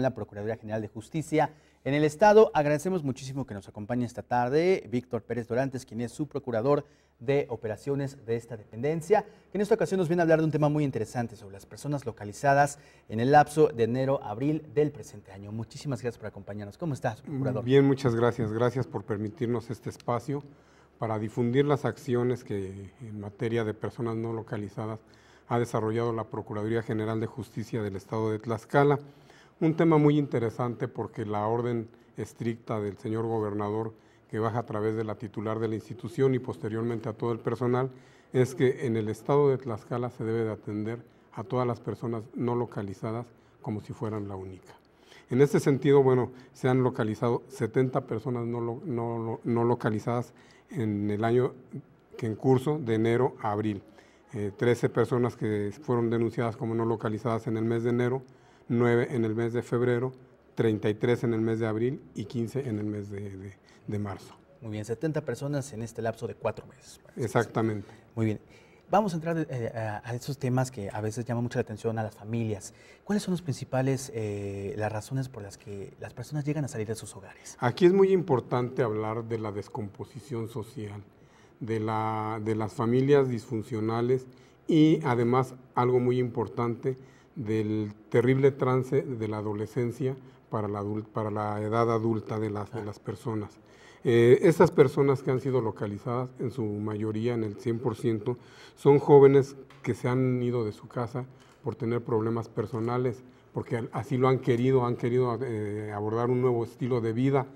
La Procuraduría General de Justicia en el Estado. Agradecemos muchísimo que nos acompañe esta tarde Víctor Pérez Dorantes, quien es su procurador de operaciones de esta dependencia, que en esta ocasión nos viene a hablar de un tema muy interesante sobre las personas localizadas en el lapso de enero abril del presente año. Muchísimas gracias por acompañarnos. ¿Cómo estás, mm, procurador? Bien, muchas gracias. Gracias por permitirnos este espacio para difundir las acciones que en materia de personas no localizadas ha desarrollado la Procuraduría General de Justicia del Estado de Tlaxcala un tema muy interesante porque la orden estricta del señor gobernador que baja a través de la titular de la institución y posteriormente a todo el personal es que en el estado de Tlaxcala se debe de atender a todas las personas no localizadas como si fueran la única. En este sentido, bueno, se han localizado 70 personas no, localizadas en el año que en curso de enero a abril. 13 eh, personas que fueron denunciadas como no localizadas en el mes de enero, 9 en el mes de febrero, 33 en el mes de abril y 15 en el mes de, de, marzo. Muy bien, 70 personas en este lapso de cuatro meses. Exactamente. Muy bien. Vamos a entrar eh, a, esos temas que a veces llaman mucha la atención a las familias. ¿Cuáles son los principales, eh, las razones por las que las personas llegan a salir de sus hogares? Aquí es muy importante hablar de la descomposición social, de, la, de las familias disfuncionales y además algo muy importante, del terrible trance de la adolescencia para la, para la edad adulta de las, personas. Eh, esas personas que han sido localizadas, en su mayoría, en el 100%, son jóvenes que se han ido de su casa por tener problemas personales, porque así lo han querido, han querido eh, abordar un nuevo estilo de vida,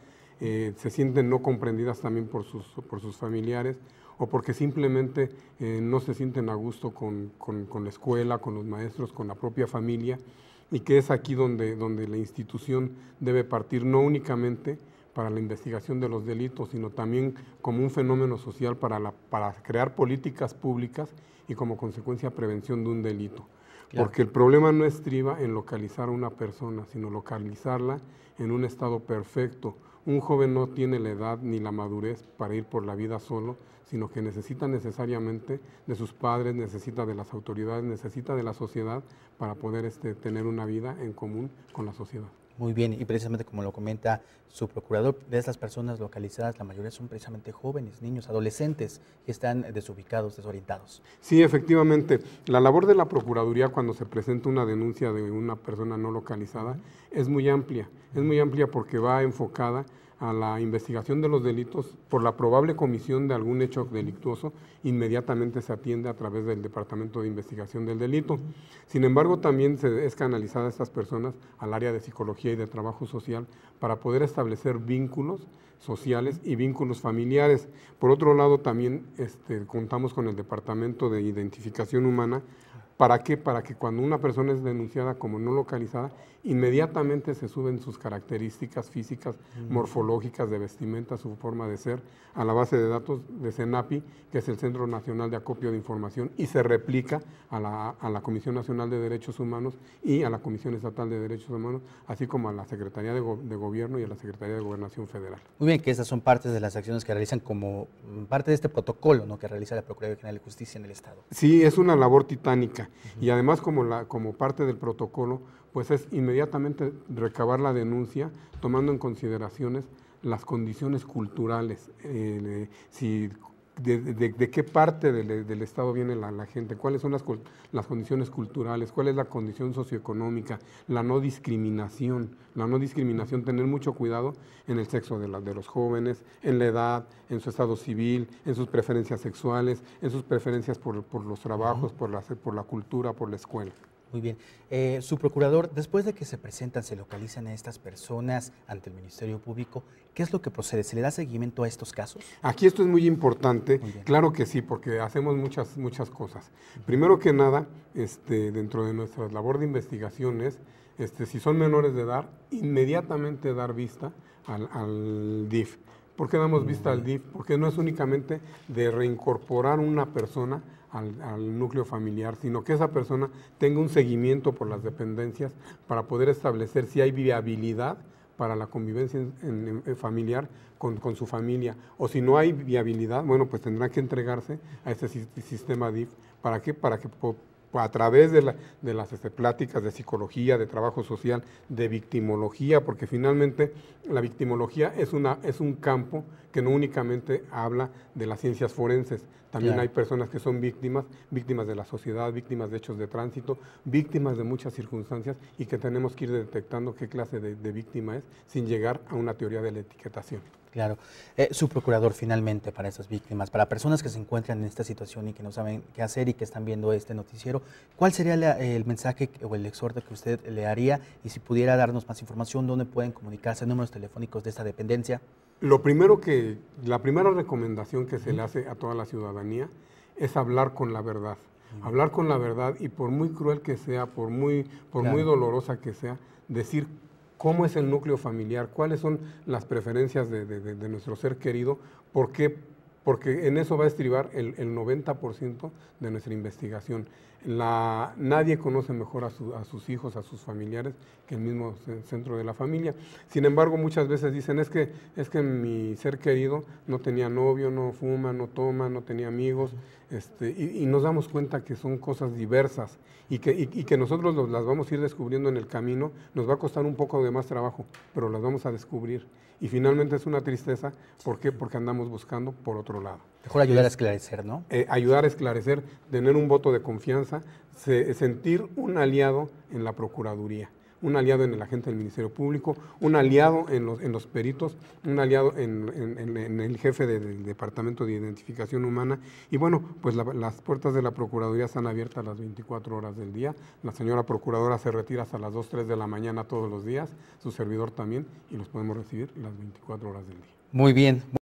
eh, se sienten no comprendidas también por por sus familiares o porque simplemente eh, no se sienten a gusto con, la escuela, con los maestros, con la propia familia, y que es aquí donde, donde la institución debe partir no únicamente para la investigación de los delitos, sino también como un fenómeno social para, para crear políticas públicas y como consecuencia prevención de un delito. Porque el problema no estriba en localizar a una persona, sino localizarla en un estado perfecto, un joven no tiene la edad ni la madurez para ir por la vida solo, sino que necesita necesariamente de sus padres, necesita de las autoridades, necesita de la sociedad para poder este, tener una vida en común con la sociedad. Muy bien, y precisamente como lo comenta su procurador, de estas personas localizadas, la mayoría son precisamente jóvenes, niños, adolescentes, que están desubicados, desorientados. Sí, efectivamente. La labor de la Procuraduría cuando se presenta una denuncia de una persona no localizada es muy amplia. Es muy amplia porque va enfocada a la investigación de los delitos por la probable comisión de algún hecho delictuoso, inmediatamente se atiende a través del Departamento de Investigación del Delito. Sin embargo, también se es canalizada a estas personas al área de psicología y de trabajo social para poder establecer vínculos sociales y vínculos familiares. Por otro lado, también este, contamos con el Departamento de Identificación Humana ¿Para qué? Para que cuando una persona es denunciada como no localizada, inmediatamente se suben sus características físicas, morfológicas, de vestimenta, su forma de ser, a la base de datos de CENAPI, que es el Centro Nacional de Acopio de Información, y se replica a la, Comisión Nacional de Derechos Humanos y a la Comisión Estatal de Derechos Humanos, así como a la Secretaría de, Gobierno y a la Secretaría de Gobernación Federal. Muy bien, que esas son partes de las acciones que realizan como mm, parte de este protocolo que realiza la Procuraduría General de Justicia en el Estado. Sí, es una labor titánica y además como, la, como parte del protocolo, pues es inmediatamente recabar la denuncia tomando en consideraciones las condiciones culturales, eh, si de, qué parte del, Estado viene la, gente, cuáles son las, las, condiciones culturales, cuál es la condición socioeconómica, la no discriminación, la no discriminación, tener mucho cuidado en el sexo de, la, de los jóvenes, en la edad, en su estado civil, en sus preferencias sexuales, en sus preferencias por, los trabajos, por, la, por la cultura, por la escuela. Muy bien. Eh, su procurador, después de que se presentan, se localizan a estas personas ante el Ministerio Público, ¿qué es lo que procede? ¿Se le da seguimiento a estos casos? Aquí esto es muy importante. claro que sí, porque hacemos muchas, muchas cosas. Primero que nada, este, dentro de nuestra labor de investigaciones, este, si son menores de edad, inmediatamente dar vista al, al DIF. ¿Por qué damos vista al DIF? Porque no es únicamente de reincorporar una persona, al, núcleo familiar, sino que esa persona tenga un seguimiento por las dependencias para poder establecer si hay viabilidad para la convivencia eh, familiar con, con, su familia. O si no hay viabilidad, bueno, pues tendrá que entregarse a este sistema DIF. ¿Para qué? Para que a través de, las este, pláticas de psicología, de trabajo social, de victimología, porque finalmente la victimología es, una, es un campo que no únicamente habla de las ciencias forenses, también hay personas que son víctimas, víctimas de la sociedad, víctimas de hechos de tránsito, víctimas de muchas circunstancias y que tenemos que ir detectando qué clase de víctima es sin llegar a una teoría de la etiquetación. Claro. Eh, su procurador finalmente para esas víctimas, para personas que se encuentran en esta situación y que no saben qué hacer y que están viendo este noticiero, ¿cuál sería el mensaje o el exhorto que usted le haría? Y si pudiera darnos más información, ¿dónde pueden comunicarse números telefónicos de esta dependencia? Lo primero que, la primera recomendación que se le hace a toda la ciudadanía es hablar con la verdad. Hablar con la verdad y por muy cruel que sea, por muy, por muy dolorosa que sea, decir cómo es el núcleo familiar, cuáles son las preferencias de, nuestro ser querido, por qué porque en eso va a estribar el, 90% de nuestra investigación. nadie conoce mejor a, sus hijos, a sus familiares, que el mismo centro de la familia. Sin embargo, muchas veces dicen, es que, es que mi ser querido no tenía novio, no fuma, no toma, no tenía amigos, este, y, nos damos cuenta que son cosas diversas y que, nosotros las vamos a ir descubriendo en el camino, nos va a costar un poco de más trabajo, pero las vamos a descubrir. Y finalmente es una tristeza, ¿por qué? Porque andamos buscando por otro lado. Mejor ayudar a esclarecer, ¿no? Eh, ayudar a esclarecer, tener un voto de confianza, sentir un aliado en la Procuraduría, un aliado en el agente del Ministerio Público, un aliado en los, en los peritos, un aliado en, el jefe del Departamento de Identificación Humana. Y bueno, pues las puertas de la Procuraduría están abiertas las 24 horas del día. La señora Procuradora se retira hasta las 2, 3 de la mañana todos los días, su servidor también, y los podemos recibir las 24 horas del día. Muy bien.